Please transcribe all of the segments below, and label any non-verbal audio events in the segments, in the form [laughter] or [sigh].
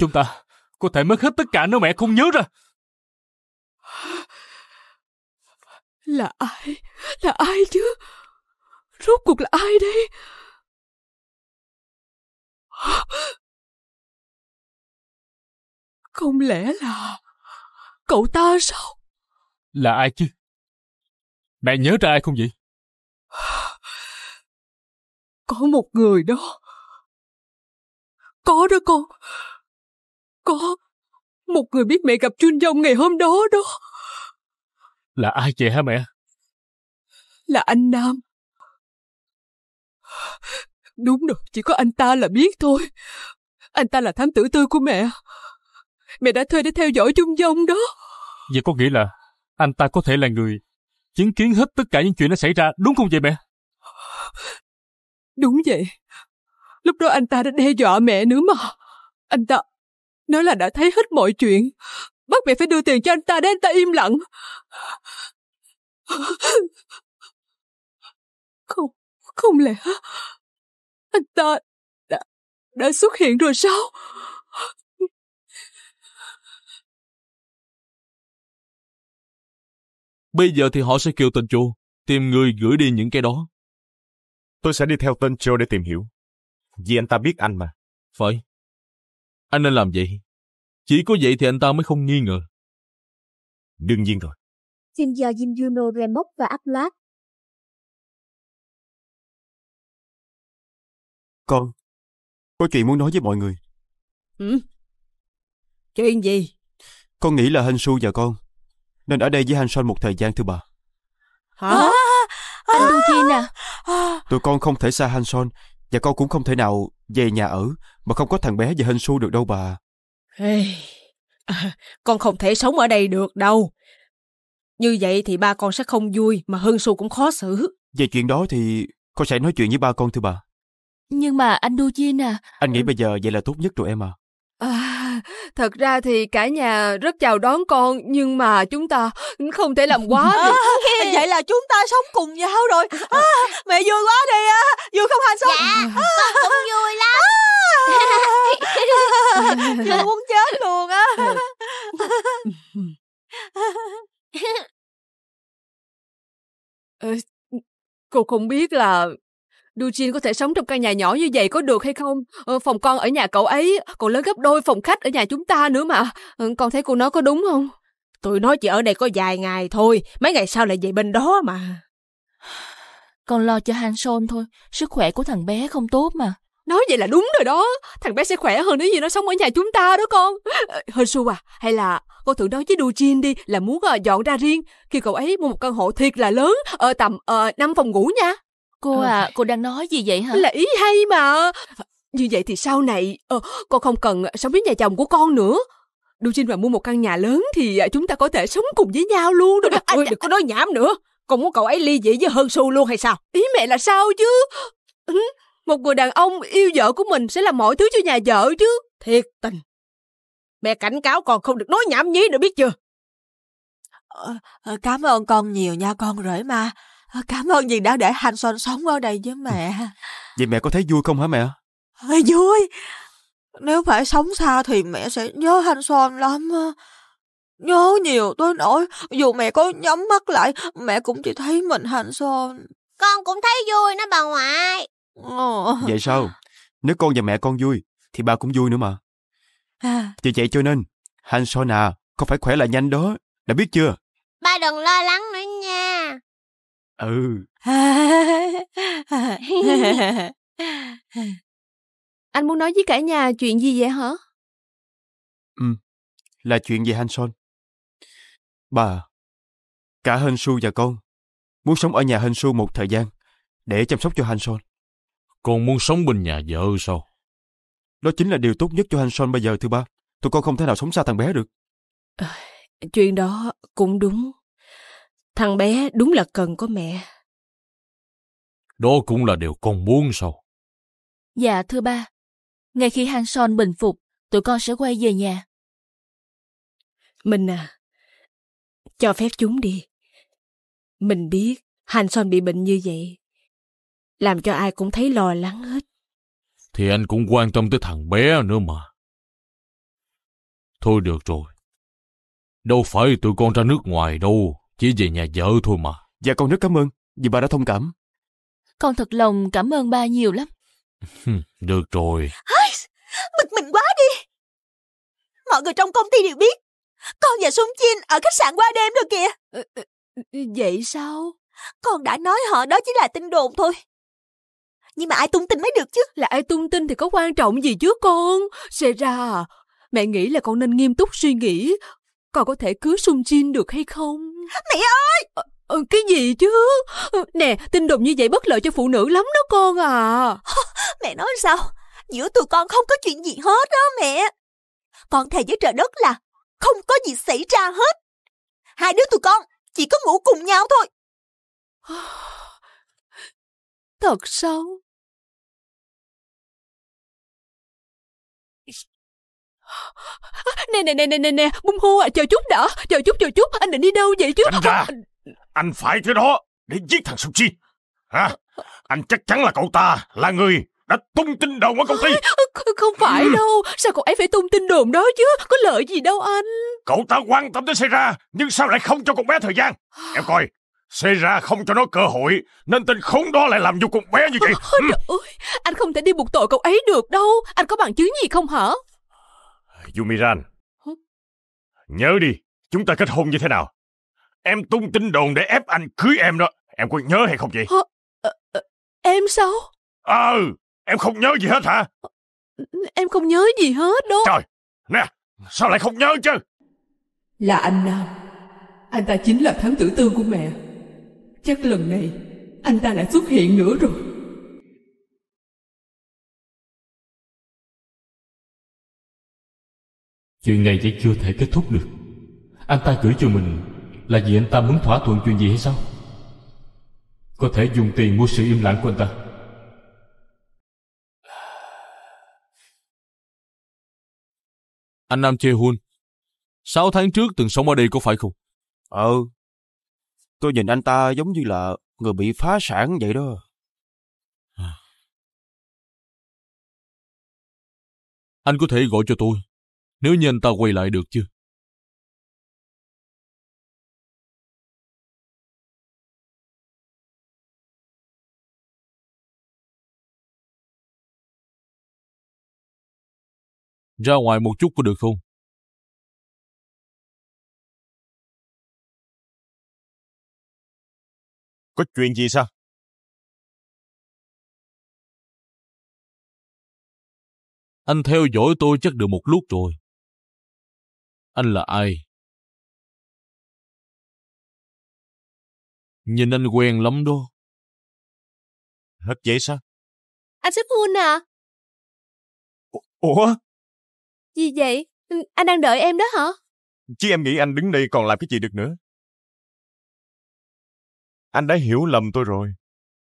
Chúng ta có thể mất hết tất cả nếu mẹ không nhớ ra. Là ai? Là ai chứ? Rốt cuộc là ai đây? Không lẽ là cậu ta sao? Là ai chứ? Mẹ nhớ ra ai không vậy? Có một người đó. Có đó con. Có Một người biết mẹ gặp Trinh Dông ngày hôm đó đó Là ai vậy hả mẹ? Là anh Nam Đúng rồi, chỉ có anh ta là biết thôi Anh ta là thám tử tư của mẹ Mẹ đã thuê để theo dõi Chung Dông đó Vậy có nghĩa là Anh ta có thể là người Chứng kiến hết tất cả những chuyện đã xảy ra Đúng không vậy mẹ? Đúng vậy Lúc đó anh ta đã đe dọa mẹ nữa mà Anh ta nếu là đã thấy hết mọi chuyện bắt mẹ phải đưa tiền cho anh ta để anh ta im lặng không không lẽ anh ta đã đã xuất hiện rồi sao bây giờ thì họ sẽ kêu tên chu tìm người gửi đi những cái đó tôi sẽ đi theo tên chu để tìm hiểu vì anh ta biết anh mà phải anh nên làm vậy chỉ có vậy thì anh ta mới không nghi ngờ. Đương nhiên rồi. Xin do Jim Juno Remok và Upload. Con, có chuyện muốn nói với mọi người. Ừ. Chuyện gì? Con nghĩ là Su và con, nên ở đây với Hanson một thời gian thưa bà. Hả? À, anh Dutin à? Tụi con không thể xa Hanson và con cũng không thể nào về nhà ở mà không có thằng bé và Su được đâu bà à, con không thể sống ở đây được đâu. Như vậy thì ba con sẽ không vui mà Hưng su cũng khó xử. Về chuyện đó thì con sẽ nói chuyện với ba con thưa bà. Nhưng mà anh Du Jin à... Anh nghĩ ừ. bây giờ vậy là tốt nhất rồi em à. À, thật ra thì cả nhà rất chào đón con nhưng mà chúng ta không thể làm quá [laughs] à, được. À, [laughs] vậy là chúng ta sống cùng nhau rồi. À, mẹ vui quá đi, à. vui không hả Dạ, à. con cũng vui lắm. À. Dung [laughs] muốn chết luôn á ờ, Cô không biết là Dujin có thể sống trong căn nhà nhỏ như vậy có được hay không? Ờ, phòng con ở nhà cậu ấy còn lớn gấp đôi phòng khách ở nhà chúng ta nữa mà. Ờ, con thấy cô nói có đúng không? Tụi nó chỉ ở đây có vài ngày thôi, mấy ngày sau lại về bên đó mà. Con lo cho Han Son thôi, sức khỏe của thằng bé không tốt mà. Nói vậy là đúng rồi đó. Thằng bé sẽ khỏe hơn nếu như nó sống ở nhà chúng ta đó con. Ờ, Hơ su à, hay là con thử nói với Dujin đi là muốn ờ, dọn ra riêng. Khi cậu ấy mua một căn hộ thiệt là lớn, ở tầm ờ, năm 5 phòng ngủ nha. Cô à, à, cô đang nói gì vậy hả? Là ý hay mà. Như vậy thì sau này ờ, con không cần sống với nhà chồng của con nữa. Dujin mà mua một căn nhà lớn thì chúng ta có thể sống cùng với nhau luôn rồi. Anh đừng có nói nhảm nữa. Con muốn cậu ấy ly dị với Hơn Su luôn hay sao? Ý mẹ là sao chứ? Ừ. Một người đàn ông yêu vợ của mình sẽ làm mọi thứ cho nhà vợ chứ. Thiệt tình. Mẹ cảnh cáo còn không được nói nhảm nhí nữa biết chưa? Ờ, ờ cảm ơn con nhiều nha con rể ma. Ờ, cảm ơn vì đã để Hành Sơn sống ở đây với mẹ. [laughs] Vậy mẹ có thấy vui không hả mẹ? Ờ, vui. Nếu phải sống xa thì mẹ sẽ nhớ Hành Sơn lắm. Nhớ nhiều tới nỗi dù mẹ có nhắm mắt lại mẹ cũng chỉ thấy mình Hành Sơn. Con cũng thấy vui nó bà ngoại. Ồ. Vậy sao? Nếu con và mẹ con vui, thì ba cũng vui nữa mà. Vì à. vậy cho nên, Han So nà, con phải khỏe lại nhanh đó, đã biết chưa? Ba đừng lo lắng nữa nha. Ừ. [laughs] Anh muốn nói với cả nhà chuyện gì vậy hả? Ừ, là chuyện về Han Son. Bà, cả Hên Su và con muốn sống ở nhà Hên Su một thời gian để chăm sóc cho Han Son. Con muốn sống bên nhà vợ sao? Đó chính là điều tốt nhất cho Hanson bây giờ thưa ba. Tụi con không thể nào sống xa thằng bé được. À, chuyện đó cũng đúng. Thằng bé đúng là cần có mẹ. Đó cũng là điều con muốn sao? Dạ thưa ba. Ngay khi Hanson bình phục, tụi con sẽ quay về nhà. Mình à, cho phép chúng đi. Mình biết Hanson bị bệnh như vậy làm cho ai cũng thấy lo lắng hết. Thì anh cũng quan tâm tới thằng bé nữa mà. Thôi được rồi. Đâu phải tụi con ra nước ngoài đâu, chỉ về nhà vợ thôi mà. Dạ con rất cảm ơn, vì bà đã thông cảm. Con thật lòng cảm ơn ba nhiều lắm. được rồi. Ai, bực mình quá đi. Mọi người trong công ty đều biết. Con và Sung Chin ở khách sạn qua đêm rồi kìa. Ờ, ờ, vậy sao? Con đã nói họ đó chỉ là tin đồn thôi nhưng mà ai tung tin mới được chứ là ai tung tin thì có quan trọng gì chứ con sẽ ra mẹ nghĩ là con nên nghiêm túc suy nghĩ con có thể cưới sung chin được hay không mẹ ơi à, cái gì chứ ừ, nè tin đồn như vậy bất lợi cho phụ nữ lắm đó con à mẹ nói sao giữa tụi con không có chuyện gì hết đó mẹ con thề với trời đất là không có gì xảy ra hết hai đứa tụi con chỉ có ngủ cùng nhau thôi [sighs] thật sao Nè nè nè nè nè nè, bung hô à, chờ chút đã, chờ chút chờ chút, anh định đi đâu vậy chứ? Anh ra, anh phải thế đó để giết thằng Sung Chi. Hả? Anh chắc chắn là cậu ta, là người đã tung tin đồn ở công ty. Không phải ừ. đâu, sao cậu ấy phải tung tin đồn đó chứ, có lợi gì đâu anh. Cậu ta quan tâm tới Sera, nhưng sao lại không cho con bé thời gian? Em coi, Sera không cho nó cơ hội, nên tên khốn đó lại làm nhục con bé như vậy. Ừ. Trời ơi, anh không thể đi buộc tội cậu ấy được đâu, anh có bằng chứng gì không hả? Yumiran. Nhớ đi, chúng ta kết hôn như thế nào? Em tung tin đồn để ép anh cưới em đó. Em có nhớ hay không vậy? À, ờ, ờ, em sao? Ờ, à, em không nhớ gì hết hả? Em không nhớ gì hết đó. Trời, nè, sao lại không nhớ chứ? Là anh Nam. À. Anh ta chính là thám tử tư của mẹ. Chắc lần này anh ta lại xuất hiện nữa rồi. Chuyện này vẫn chưa thể kết thúc được Anh ta gửi cho mình Là vì anh ta muốn thỏa thuận chuyện gì hay sao Có thể dùng tiền mua sự im lặng của anh ta Anh Nam Chê Hun Sáu tháng trước từng sống ở đây có phải không Ờ Tôi nhìn anh ta giống như là Người bị phá sản vậy đó Anh có thể gọi cho tôi nếu như anh ta quay lại được chứ. Ra ngoài một chút có được không? Có chuyện gì sao? Anh theo dõi tôi chắc được một lúc rồi. Anh là ai? Nhìn anh quen lắm đó. hết vậy sao? Anh sắp hôn à? Ủa? Gì vậy? Ừ, anh đang đợi em đó hả? Chứ em nghĩ anh đứng đây còn làm cái gì được nữa. Anh đã hiểu lầm tôi rồi.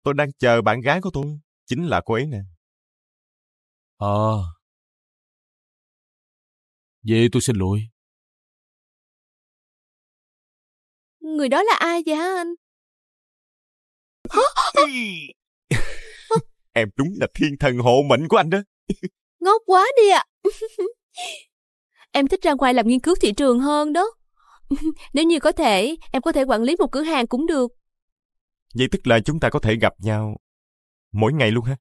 Tôi đang chờ bạn gái của tôi. Chính là cô ấy nè. À. Vậy tôi xin lỗi. người đó là ai vậy hả anh? [laughs] em đúng là thiên thần hộ mệnh của anh đó. [laughs] Ngốc quá đi ạ. À. [laughs] em thích ra ngoài làm nghiên cứu thị trường hơn đó. Nếu như có thể, em có thể quản lý một cửa hàng cũng được. Vậy tức là chúng ta có thể gặp nhau mỗi ngày luôn ha?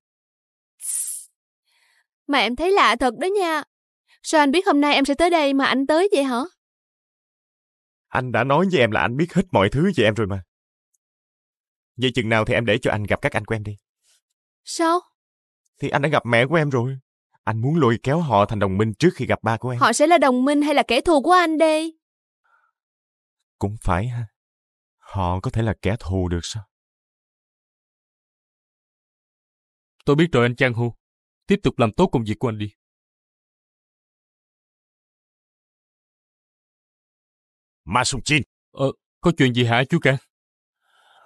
Mà em thấy lạ thật đó nha. Sao anh biết hôm nay em sẽ tới đây mà anh tới vậy hả? Anh đã nói với em là anh biết hết mọi thứ về em rồi mà. Vậy chừng nào thì em để cho anh gặp các anh của em đi. Sao? Thì anh đã gặp mẹ của em rồi. Anh muốn lôi kéo họ thành đồng minh trước khi gặp ba của em. Họ sẽ là đồng minh hay là kẻ thù của anh đây? Cũng phải ha. Họ có thể là kẻ thù được sao? Tôi biết rồi anh Trang Hu. Tiếp tục làm tốt công việc của anh đi. Ma Sung Chin. Ờ, có chuyện gì hả chú Cang?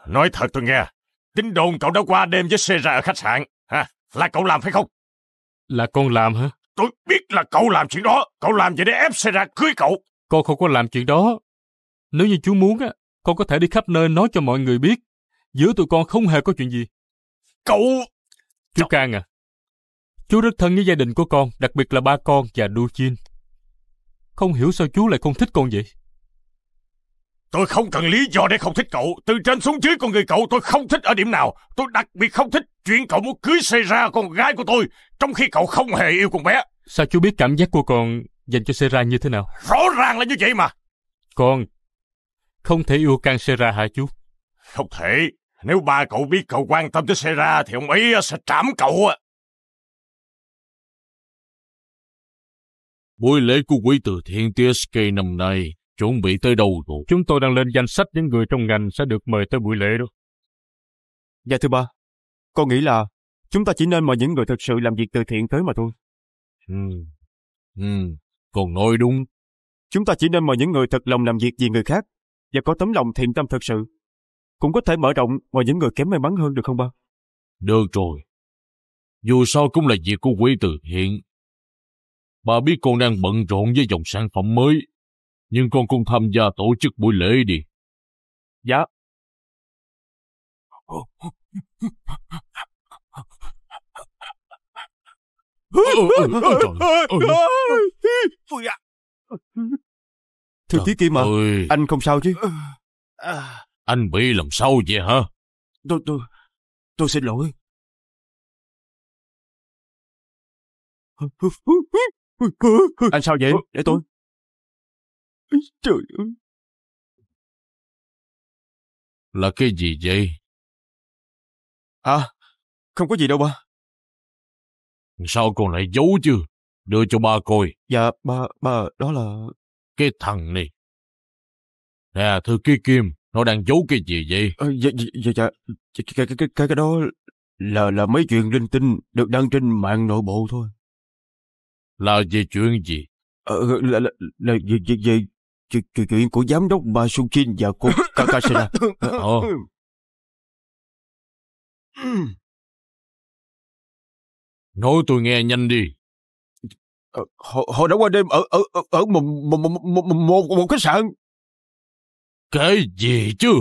Nói thật tôi nghe, tin đồn cậu đã qua đêm với Ra ở khách sạn. Ha, là cậu làm phải không? Là con làm hả? Tôi biết là cậu làm chuyện đó. Cậu làm vậy để ép Ra cưới cậu. Con không có làm chuyện đó. Nếu như chú muốn, á, con có thể đi khắp nơi nói cho mọi người biết. Giữa tụi con không hề có chuyện gì. Cậu... Chú Cang à, chú rất thân với gia đình của con, đặc biệt là ba con và Du Chin. Không hiểu sao chú lại không thích con vậy. Tôi không cần lý do để không thích cậu. Từ trên xuống dưới con người cậu tôi không thích ở điểm nào. Tôi đặc biệt không thích chuyện cậu muốn cưới Sera con gái của tôi, trong khi cậu không hề yêu con bé. Sao chú biết cảm giác của con dành cho Sera như thế nào? Rõ ràng là như vậy mà. Con không thể yêu can Sera hả chú? Không thể. Nếu ba cậu biết cậu quan tâm tới Sera thì ông ấy sẽ trảm cậu à. Buổi lễ của quý từ Thiên TSK năm nay chuẩn bị tới đâu rồi? Chúng tôi đang lên danh sách những người trong ngành sẽ được mời tới buổi lễ đó. Dạ thưa ba, con nghĩ là chúng ta chỉ nên mời những người thực sự làm việc từ thiện tới mà thôi. Ừ, ừ, con nói đúng. Chúng ta chỉ nên mời những người thật lòng làm việc vì người khác và có tấm lòng thiện tâm thật sự. Cũng có thể mở rộng mời những người kém may mắn hơn được không ba? Được rồi. Dù sao cũng là việc của quý từ thiện. Bà biết con đang bận rộn với dòng sản phẩm mới nhưng con cũng tham gia tổ chức buổi lễ đi. Dạ. Thưa Tiết Kim à, ơi. anh không sao chứ? Anh bị làm sao vậy hả? Tôi, tôi, tôi xin lỗi. Anh sao vậy? Để tôi. Trời ơi! Là cái gì vậy? À, không có gì đâu ba. Sao con lại giấu chứ? Đưa cho ba coi. Dạ, ba, ba, đó là... Cái thằng này. Nè, thư ký Kim, nó đang giấu cái gì vậy? À, dạ, dạ, dạ, cái, cái, cái, cái, cái đó là là mấy chuyện linh tinh được đăng trên mạng nội bộ thôi. Là về chuyện gì? Ờ, là, là, là về, về, về chuyện, chuyện, chuyện của giám đốc Ba Sung Chin và cô [laughs] Kakashina. Ờ. ờ. Nói tôi nghe nhanh đi. Họ, họ đã qua đêm ở ở ở một một một một, một khách sạn. Cái gì chứ?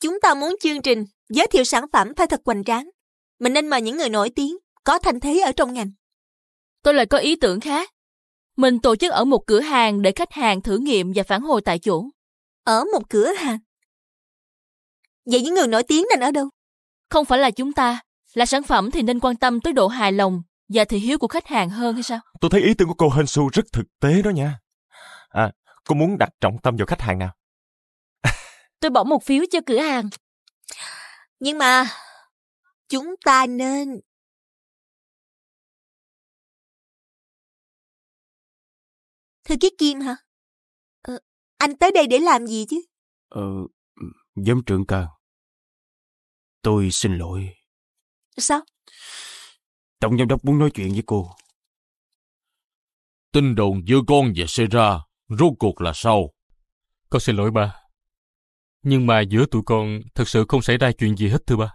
Chúng ta muốn chương trình giới thiệu sản phẩm phải thật hoành tráng. Mình nên mời những người nổi tiếng, có thành thế ở trong ngành. Tôi lại có ý tưởng khác. Mình tổ chức ở một cửa hàng để khách hàng thử nghiệm và phản hồi tại chỗ. Ở một cửa hàng? Vậy những người nổi tiếng nên ở đâu? Không phải là chúng ta, là sản phẩm thì nên quan tâm tới độ hài lòng và thị hiếu của khách hàng hơn hay sao? Tôi thấy ý tưởng của cô Hên Su rất thực tế đó nha. À, cô muốn đặt trọng tâm vào khách hàng nào? [laughs] tôi bỏ một phiếu cho cửa hàng. Nhưng mà chúng ta nên Thư ký Kim hả? Ờ, anh tới đây để làm gì chứ? Ờ, ừ, giám trưởng ca. Tôi xin lỗi. Sao? Tổng giám đốc muốn nói chuyện với cô. Tin đồn giữa con và Sera rốt cuộc là sao? Con xin lỗi ba. Nhưng mà giữa tụi con thật sự không xảy ra chuyện gì hết thưa ba.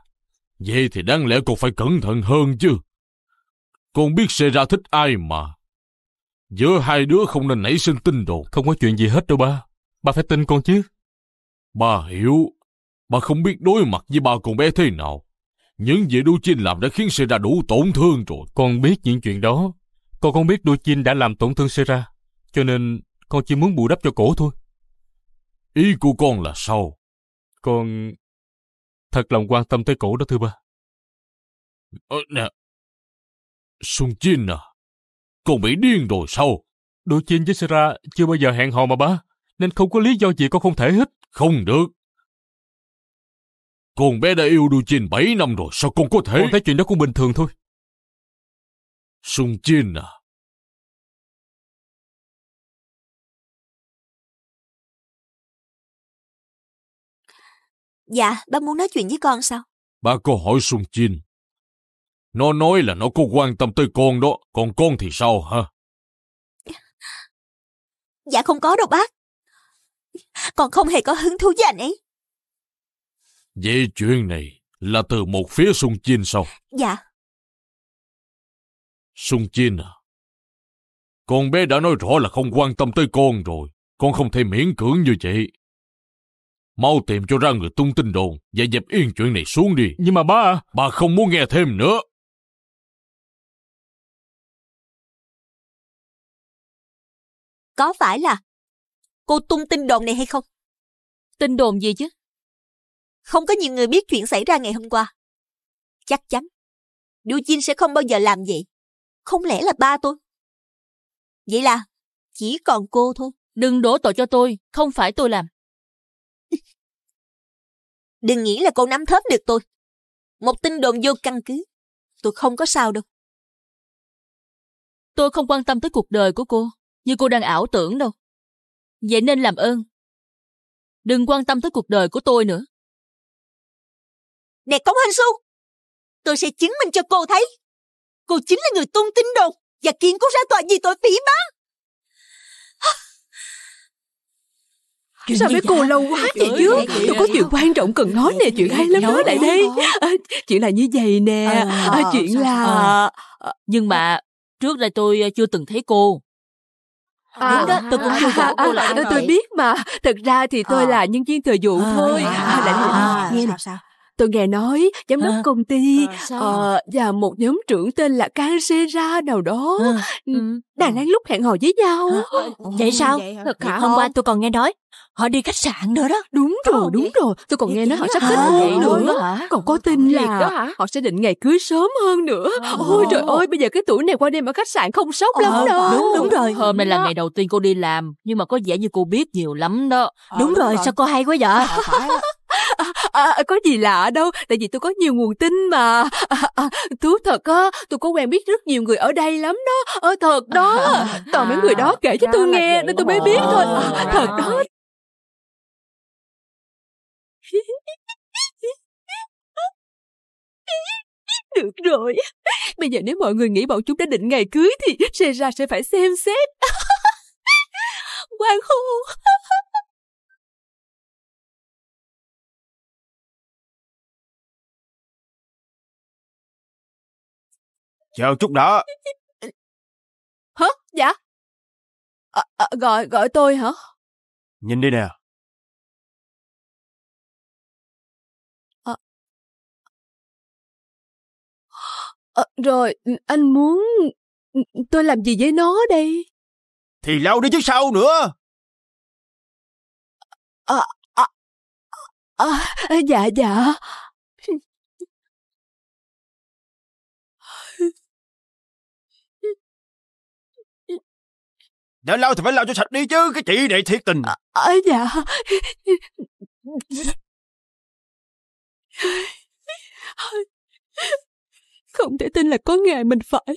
Vậy thì đáng lẽ con phải cẩn thận hơn chứ. Con biết Sera thích ai mà. Giữa hai đứa không nên nảy sinh tin đồn. Không có chuyện gì hết đâu ba. Ba phải tin con chứ. Ba hiểu. Ba không biết đối mặt với ba con bé thế nào. Những việc đu chinh làm đã khiến Sera đủ tổn thương rồi. Con biết những chuyện đó. Con không biết đu chinh đã làm tổn thương Sera. Cho nên con chỉ muốn bù đắp cho cổ thôi. Ý của con là sao? Con thật lòng quan tâm tới cổ đó thưa ba. Ờ, nè, Sung Jin à, con bị điên rồi sao? Đối chinh với Sarah chưa bao giờ hẹn hò mà ba, nên không có lý do gì con không thể hết. Không được. Con bé đã yêu Đô Chin 7 năm rồi, sao con có thể... Con thấy chuyện đó cũng bình thường thôi. Sung Chin à, Dạ, ba muốn nói chuyện với con sao? Ba có hỏi Sung Chin, nó nói là nó có quan tâm tới con đó, còn con thì sao hả? Dạ không có đâu bác. Con không hề có hứng thú với anh ấy. Vậy chuyện này là từ một phía Sung Chin sao? Dạ. Sung Chin à? Con bé đã nói rõ là không quan tâm tới con rồi. Con không thể miễn cưỡng như vậy. Mau tìm cho ra người tung tin đồn và dẹp yên chuyện này xuống đi. Nhưng mà ba... Bà không muốn nghe thêm nữa. Có phải là cô tung tin đồn này hay không? Tin đồn gì chứ? Không có nhiều người biết chuyện xảy ra ngày hôm qua. Chắc chắn, Điêu Chin sẽ không bao giờ làm vậy. Không lẽ là ba tôi? Vậy là chỉ còn cô thôi. Đừng đổ tội cho tôi, không phải tôi làm. [laughs] Đừng nghĩ là cô nắm thớp được tôi. Một tin đồn vô căn cứ. Tôi không có sao đâu. Tôi không quan tâm tới cuộc đời của cô như cô đang ảo tưởng đâu. Vậy nên làm ơn. Đừng quan tâm tới cuộc đời của tôi nữa. Nè Cống Hanh Su, tôi sẽ chứng minh cho cô thấy. Cô chính là người tung tín đồ và kiến cô ra tòa vì tội phỉ báng. Chuyện Sao với cô lâu quá vậy chứ Tôi có chuyện quan trọng cần nói nè Chuyện hay lắm đó lại đây à, Chuyện là như vậy nè à, à Chuyện là à, Nhưng mà trước đây tôi chưa từng thấy cô À, Đúng đó, tôi cũng chưa à, cô lại à, à, à, à Tôi biết mà, thật ra thì tôi ờ. là nhân viên thời vụ ờ, thôi. À, à, à, à, à, à, à, à, nghe nào sao? tôi nghe nói giám đốc à, công ty à, uh, và một nhóm trưởng tên là Cansera nào đó à, ừ, ừ, ừ. đang lúc hẹn hò với nhau à, vậy sao vậy thật hôm qua tôi còn nghe nói họ đi khách sạn nữa đó đúng rồi Ồ, đúng vậy? rồi tôi còn vậy nghe nói họ sắp kết hôn nữa hả? còn có tin là họ sẽ định ngày cưới sớm hơn nữa à. ôi trời ơi bây giờ cái tuổi này qua đêm ở khách sạn không sốc à, lắm đâu đúng đúng rồi hôm nay là ngày đầu tiên cô đi làm nhưng mà có vẻ như cô biết nhiều lắm đó à, đúng, đúng rồi, rồi sao cô hay quá vậy à, à, có gì lạ đâu tại vì tôi có nhiều nguồn tin mà à, à, thú thật á tôi có quen biết rất nhiều người ở đây lắm đó ở ờ, thật đó [laughs] toàn mấy người đó kể cho tôi nghe nên tôi mới biết thôi à, thật đó [laughs] Được rồi Bây giờ nếu mọi người nghĩ bọn chúng đã định ngày cưới Thì Sera sẽ phải xem xét quan [laughs] hô Chờ chút đã. Hả? Dạ? À, à, gọi gọi tôi hả? Nhìn đi nè. À, à, rồi, ừ, anh muốn ừ, ừ, tôi làm gì với nó đây? Thì lâu đi chứ sao nữa. À, à, à, dạ dạ. Đã lau thì phải lau cho sạch đi chứ Cái chị này thiệt tình à, à, Dạ Không thể tin là có ngày mình phải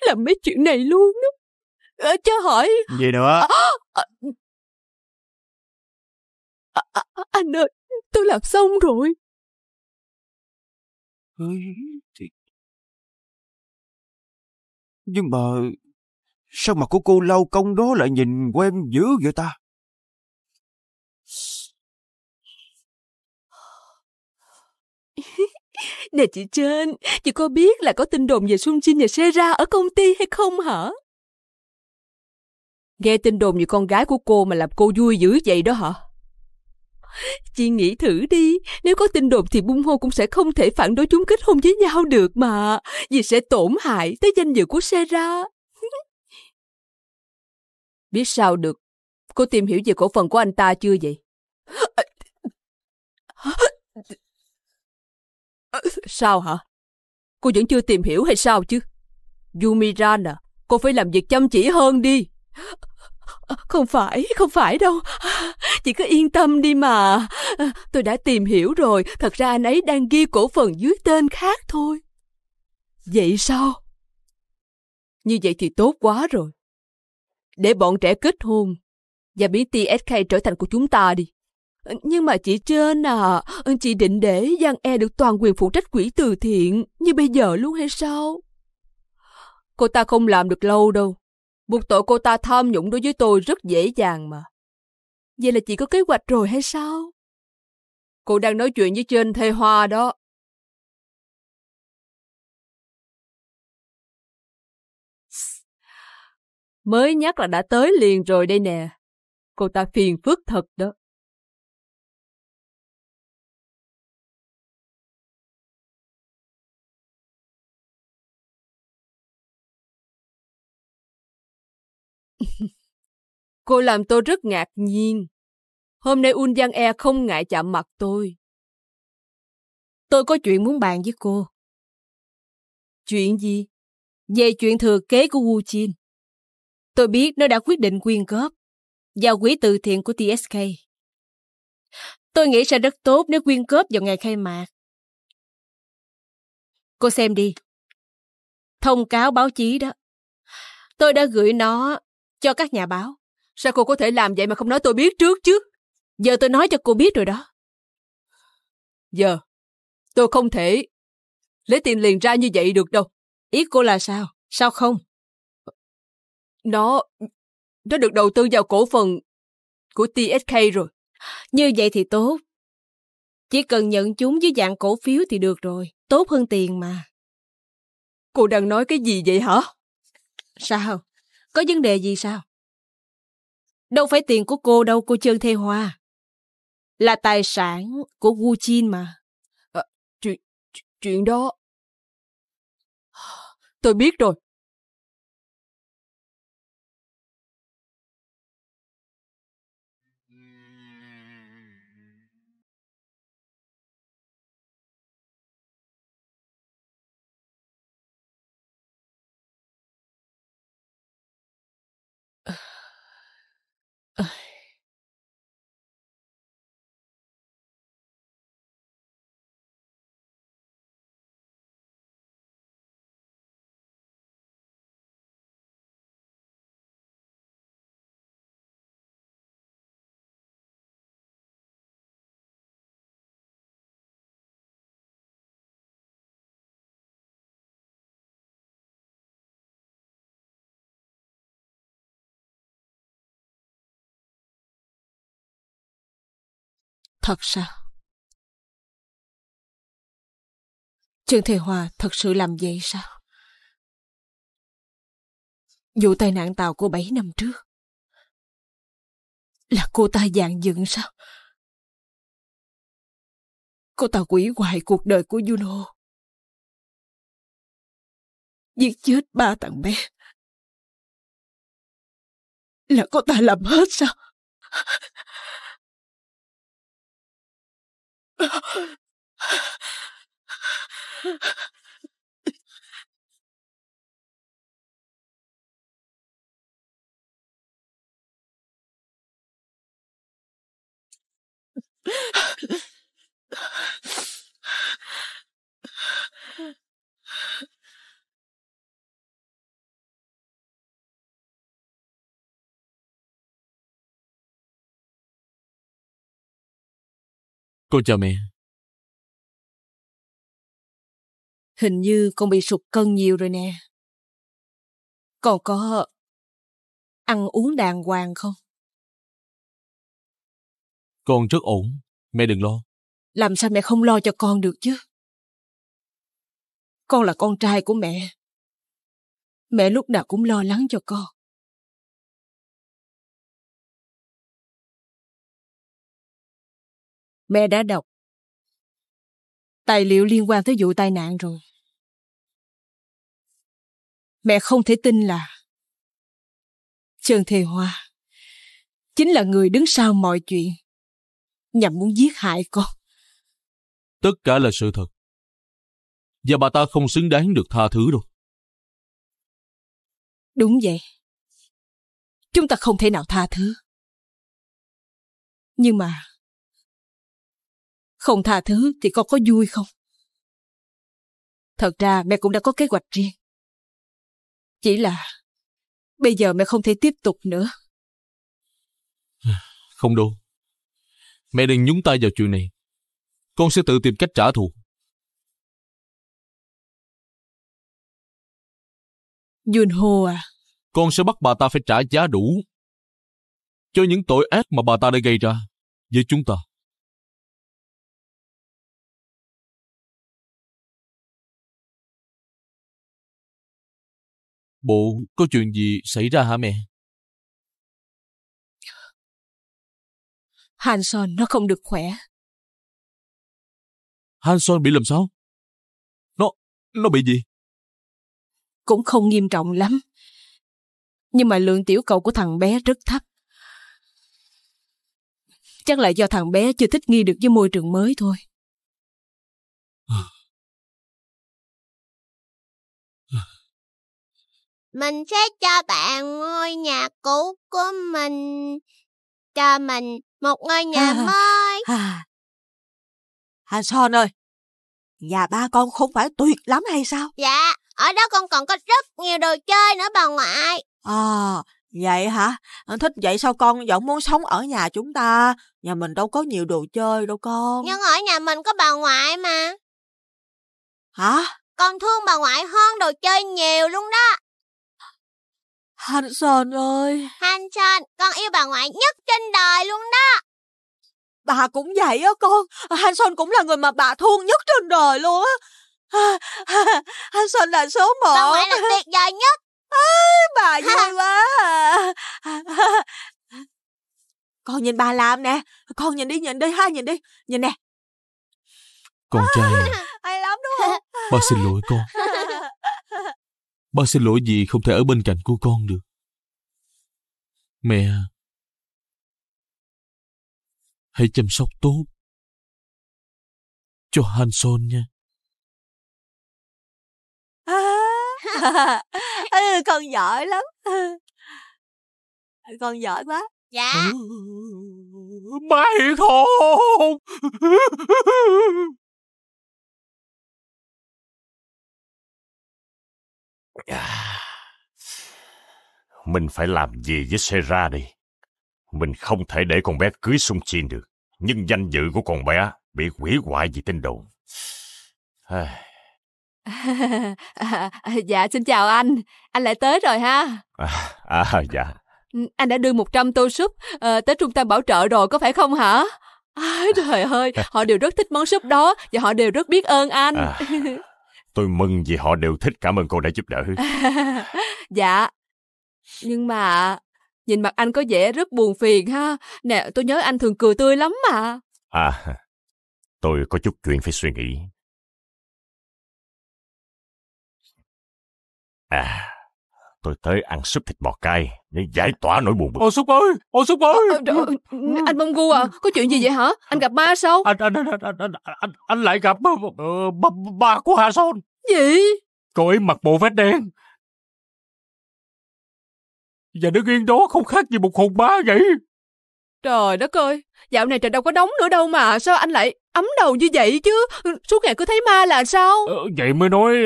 Làm mấy chuyện này luôn đó à, ờ, hỏi Gì nữa à à à. à, à, à, Anh ơi Tôi làm xong rồi Nhưng mà Sao mặt của cô lau công đó lại nhìn quen dữ vậy ta? [laughs] Nè chị trên, chị có biết là có tin đồn về Sung Jin và Sera ở công ty hay không hả? Nghe tin đồn về con gái của cô mà làm cô vui dữ vậy đó hả? Chị nghĩ thử đi, nếu có tin đồn thì Bung Hô cũng sẽ không thể phản đối chúng kết hôn với nhau được mà, vì sẽ tổn hại tới danh dự của Sera. Biết sao được. Cô tìm hiểu về cổ phần của anh ta chưa vậy? Sao hả? Cô vẫn chưa tìm hiểu hay sao chứ? Yumiran à, cô phải làm việc chăm chỉ hơn đi. Không phải, không phải đâu. Chị cứ yên tâm đi mà. Tôi đã tìm hiểu rồi, thật ra anh ấy đang ghi cổ phần dưới tên khác thôi. Vậy sao? Như vậy thì tốt quá rồi để bọn trẻ kết hôn và biến TSK trở thành của chúng ta đi. Ờ, nhưng mà chị trên à, ờ, chị định để Giang E được toàn quyền phụ trách quỹ từ thiện như bây giờ luôn hay sao? Cô ta không làm được lâu đâu. Buộc tội cô ta tham nhũng đối với tôi rất dễ dàng mà. Vậy là chị có kế hoạch rồi hay sao? Cô đang nói chuyện với trên thê hoa đó. Mới nhắc là đã tới liền rồi đây nè. Cô ta phiền phức thật đó. [laughs] Cô làm tôi rất ngạc nhiên. Hôm nay Un Giang E không ngại chạm mặt tôi. Tôi có chuyện muốn bàn với cô. Chuyện gì? Về chuyện thừa kế của Wu Jin. Tôi biết nó đã quyết định quyên góp vào quỹ từ thiện của TSK. Tôi nghĩ sẽ rất tốt nếu quyên góp vào ngày khai mạc. Cô xem đi. Thông cáo báo chí đó. Tôi đã gửi nó cho các nhà báo. Sao cô có thể làm vậy mà không nói tôi biết trước chứ? Giờ tôi nói cho cô biết rồi đó. Giờ, tôi không thể lấy tiền liền ra như vậy được đâu. Ý cô là sao? Sao không? Nó... Nó được đầu tư vào cổ phần của TSK rồi. Như vậy thì tốt. Chỉ cần nhận chúng dưới dạng cổ phiếu thì được rồi. Tốt hơn tiền mà. Cô đang nói cái gì vậy hả? Sao? Có vấn đề gì sao? Đâu phải tiền của cô đâu cô Trương Thê Hoa. Là tài sản của Wu Jin mà. À, chuyện, chuyện đó... Tôi biết rồi. Thật sao? Trương Thị Hòa thật sự làm vậy sao? Vụ tai nạn tàu của 7 năm trước Là cô ta dạng dựng sao? Cô ta quỷ hoại cuộc đời của Juno Giết chết ba thằng bé Là cô ta làm hết sao? Ha ha ha. Con chào mẹ. Hình như con bị sụt cân nhiều rồi nè. Còn có ăn uống đàng hoàng không? Con rất ổn, mẹ đừng lo. Làm sao mẹ không lo cho con được chứ? Con là con trai của mẹ. Mẹ lúc nào cũng lo lắng cho con. Mẹ đã đọc tài liệu liên quan tới vụ tai nạn rồi. Mẹ không thể tin là Trần Thề Hoa chính là người đứng sau mọi chuyện nhằm muốn giết hại con. Tất cả là sự thật. Và bà ta không xứng đáng được tha thứ đâu. Đúng vậy. Chúng ta không thể nào tha thứ. Nhưng mà không tha thứ thì con có vui không? Thật ra mẹ cũng đã có kế hoạch riêng. Chỉ là bây giờ mẹ không thể tiếp tục nữa. [sighs] Không đâu. Mẹ đừng nhúng tay vào chuyện này. Con sẽ tự tìm cách trả thù. Yun Ho à? Con sẽ bắt bà ta phải trả giá đủ cho những tội ác mà bà ta đã gây ra với chúng ta. Bộ có chuyện gì xảy ra hả mẹ? Hanson nó không được khỏe. Hanson bị làm sao? Nó, nó bị gì? Cũng không nghiêm trọng lắm. Nhưng mà lượng tiểu cầu của thằng bé rất thấp. Chắc là do thằng bé chưa thích nghi được với môi trường mới thôi. mình sẽ cho bạn ngôi nhà cũ của mình cho mình một ngôi nhà à, mới à. hà son ơi nhà ba con không phải tuyệt lắm hay sao dạ ở đó con còn có rất nhiều đồ chơi nữa bà ngoại à vậy hả ờ, thích vậy sao con vẫn muốn sống ở nhà chúng ta nhà mình đâu có nhiều đồ chơi đâu con nhưng ở nhà mình có bà ngoại mà hả con thương bà ngoại hơn đồ chơi nhiều luôn đó Hanson ơi Hanson con yêu bà ngoại nhất trên đời luôn đó Bà cũng vậy á con Hanson cũng là người mà bà thương nhất trên đời luôn á Hanson [laughs] là số một Bà ngoại là tuyệt vời nhất à, Bà [laughs] vui quá à. Con nhìn bà làm nè Con nhìn đi nhìn đi ha nhìn đi Nhìn nè Con trai à. [laughs] Hay lắm đúng không Bà xin lỗi con Ba xin lỗi vì không thể ở bên cạnh của con được. Mẹ, hãy chăm sóc tốt cho Hanson nha. [laughs] Ừ, con giỏi lắm. Ừ, con giỏi quá. Dạ. Ừ, Mày không. [laughs] à, mình phải làm gì với Sera đi? Mình không thể để con bé cưới Sung Chin được, nhưng danh dự của con bé bị hủy hoại vì tin đồn. À. À, [laughs] dạ, xin chào anh. Anh lại tới rồi ha. À, à dạ. Ừ, anh đã đưa 100 tô súp à, tới trung tâm bảo trợ rồi, có phải không hả? À, trời ơi, họ đều rất thích món súp đó và họ đều rất biết ơn anh. À. [laughs] Tôi mừng vì họ đều thích cảm ơn cô đã giúp đỡ. [laughs] dạ. Nhưng mà nhìn mặt anh có vẻ rất buồn phiền ha. Nè, tôi nhớ anh thường cười tươi lắm mà. À, tôi có chút chuyện phải suy nghĩ. À, tôi tới ăn súp thịt bò cay để giải tỏa nỗi buồn bực. Ô Súc ơi, ô Súc ơi. À, anh Bông Gu à, có chuyện gì vậy hả? Anh gặp ma sao? Anh anh anh anh anh, anh, anh lại gặp ờ, ba, ba của Hà Son. Gì? Cô ấy mặc bộ vest đen. Và đứa yên đó không khác gì một hồn ma vậy. Trời đất ơi, dạo này trời đâu có đóng nữa đâu mà, sao anh lại ấm đầu như vậy chứ? Suốt ngày cứ thấy ma là sao? Ờ, vậy mới nói,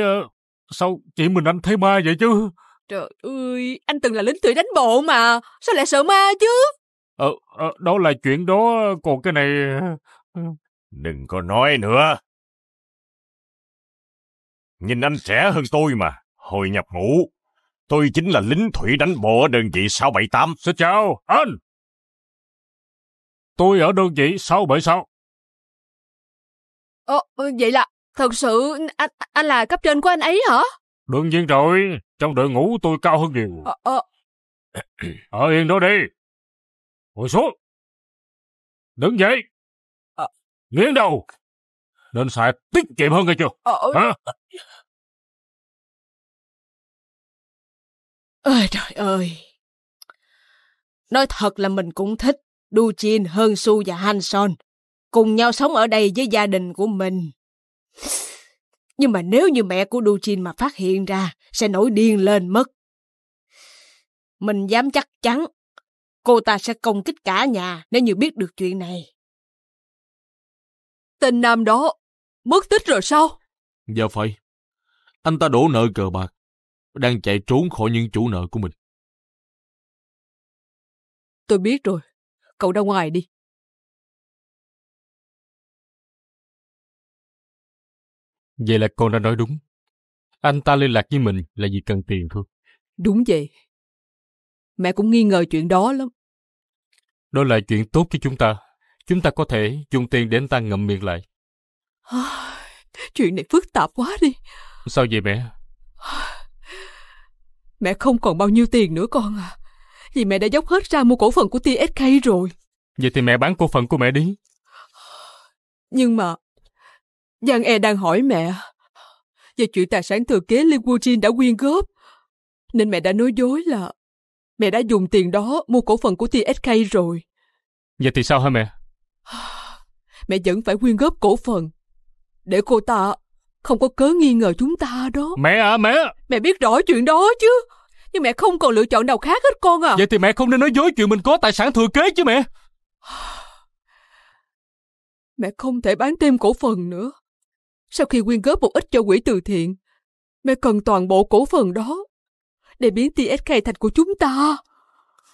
sao chị mình anh thấy ma vậy chứ? Trời ơi, anh từng là lính thủy đánh bộ mà, sao lại sợ ma chứ? Ờ, ờ đó là chuyện đó, còn cái này... Ờ, Đừng có nói nữa. Nhìn anh trẻ hơn tôi mà, hồi nhập ngũ. Tôi chính là lính thủy đánh bộ ở đơn vị 678. Xin chào, anh! Tôi ở đơn vị 676. Ờ, vậy là thật sự anh, anh là cấp trên của anh ấy hả? Đương nhiên rồi, trong đội ngũ tôi cao hơn nhiều. à, à. [clears throat] ở yên đó đi. Ngồi xuống. Đứng dậy. À. Ờ. Nghiêng đầu. Nên xài tiết kiệm hơn nghe chưa? Ơi Hả? Ôi trời ơi. Nói thật là mình cũng thích Du Duchin hơn Su và Han Son. cùng nhau sống ở đây với gia đình của mình. Nhưng mà nếu như mẹ của Duchin mà phát hiện ra, sẽ nổi điên lên mất. Mình dám chắc chắn, cô ta sẽ công kích cả nhà nếu như biết được chuyện này. Tên nam đó, mất tích rồi sao? Dạ phải. Anh ta đổ nợ cờ bạc, đang chạy trốn khỏi những chủ nợ của mình. Tôi biết rồi, cậu ra ngoài đi, Vậy là con đã nói đúng. Anh ta liên lạc với mình là vì cần tiền thôi. Đúng vậy. Mẹ cũng nghi ngờ chuyện đó lắm. Đó là chuyện tốt cho chúng ta. Chúng ta có thể dùng tiền để anh ta ngậm miệng lại. À, chuyện này phức tạp quá đi. Sao vậy mẹ? À, mẹ không còn bao nhiêu tiền nữa con à. Vì mẹ đã dốc hết ra mua cổ phần của TSK rồi. Vậy thì mẹ bán cổ phần của mẹ đi. Nhưng mà Giang E đang hỏi mẹ về chuyện tài sản thừa kế Liên Woo Jin đã quyên góp. Nên mẹ đã nói dối là mẹ đã dùng tiền đó mua cổ phần của TSK rồi. Vậy thì sao hả mẹ? [sighs] Mẹ vẫn phải quyên góp cổ phần để cô ta không có cớ nghi ngờ chúng ta đó. Mẹ à mẹ! Mẹ biết rõ chuyện đó chứ. Nhưng mẹ không còn lựa chọn nào khác hết con à. Vậy thì mẹ không nên nói dối chuyện mình có tài sản thừa kế chứ mẹ. [sighs] Mẹ không thể bán thêm cổ phần nữa sau khi quyên góp một ít cho quỹ từ thiện, mẹ cần toàn bộ cổ phần đó để biến TSK thành của chúng ta.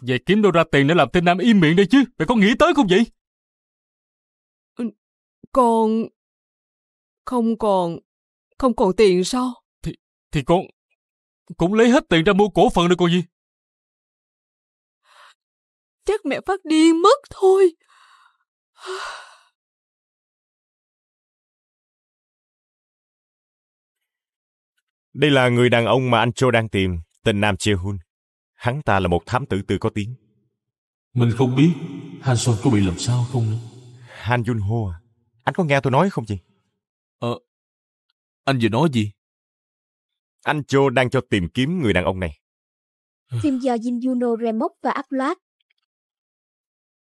Vậy kiếm đâu ra tiền để làm tên Nam im miệng đây chứ? Mẹ có nghĩ tới không vậy? Ừ, con... Không còn... Không còn tiền sao? Thì, thì con... Cũng lấy hết tiền ra mua cổ phần rồi còn gì? Chắc mẹ phát điên mất thôi. Đây là người đàn ông mà anh Cho đang tìm, tên Nam Cheol-hun. Hắn ta là một thám tử tư có tiếng. Mình không biết Han Son có bị làm sao không nữa. Han Yun Ho à? Anh có nghe tôi nói không chị? Ờ, anh vừa nói gì? Anh Cho đang cho tìm kiếm người đàn ông này. Ờ. Phim do Jin Juno, Remok và Ác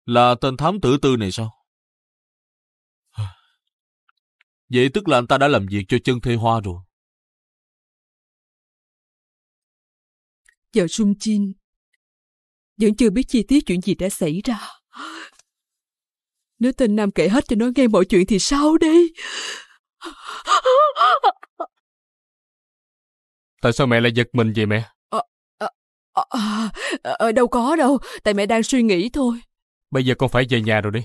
Là tên thám tử tư này sao? Ờ. Vậy tức là anh ta đã làm việc cho chân thê hoa rồi. vợ Sung Jin. Vẫn chưa biết chi tiết chuyện gì đã xảy ra. Nếu tên Nam kể hết cho nó nghe mọi chuyện thì sao đây? Tại sao mẹ lại giật mình vậy mẹ? À, à, à, đâu có đâu, tại mẹ đang suy nghĩ thôi. Bây giờ con phải về nhà rồi đi.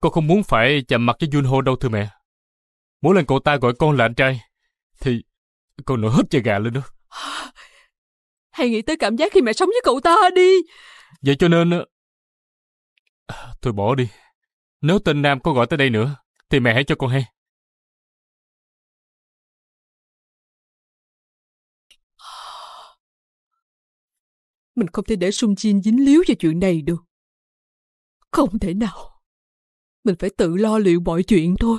Con không muốn phải chạm mặt với Junho đâu thưa mẹ. Mỗi lần cậu ta gọi con là anh trai, thì con nổi hết da gà lên đó. [sighs] Hãy nghĩ tới cảm giác khi mẹ sống với cậu ta đi. Vậy cho nên... Ờ, thôi bỏ đi. Nếu tên Nam có gọi tới đây nữa, thì mẹ hãy cho con hay. Mình không thể để Sung Jin dính líu vào chuyện này được. Không thể nào. Mình phải tự lo liệu mọi chuyện thôi.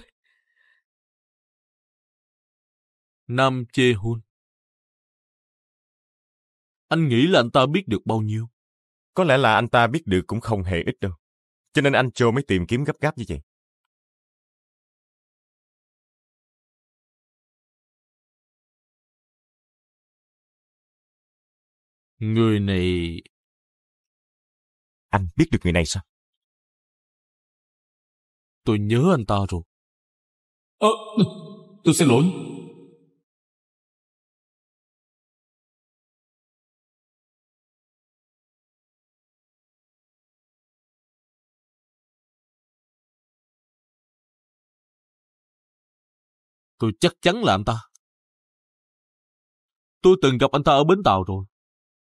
Nam Chê Hun anh nghĩ là anh ta biết được bao nhiêu? Có lẽ là anh ta biết được cũng không hề ít đâu. Cho nên anh Joe mới tìm kiếm gấp gáp như vậy. Người này... Anh biết được người này sao? Tôi nhớ anh ta rồi. Ờ, tôi xin lỗi. Tôi chắc chắn là anh ta. Tôi từng gặp anh ta ở bến tàu rồi,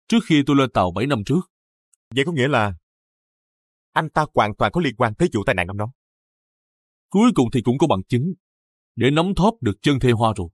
trước khi tôi lên tàu 7 năm trước. Vậy có nghĩa là anh ta hoàn toàn có liên quan tới vụ tai nạn năm đó. Cuối cùng thì cũng có bằng chứng để nắm thóp được chân thê hoa rồi.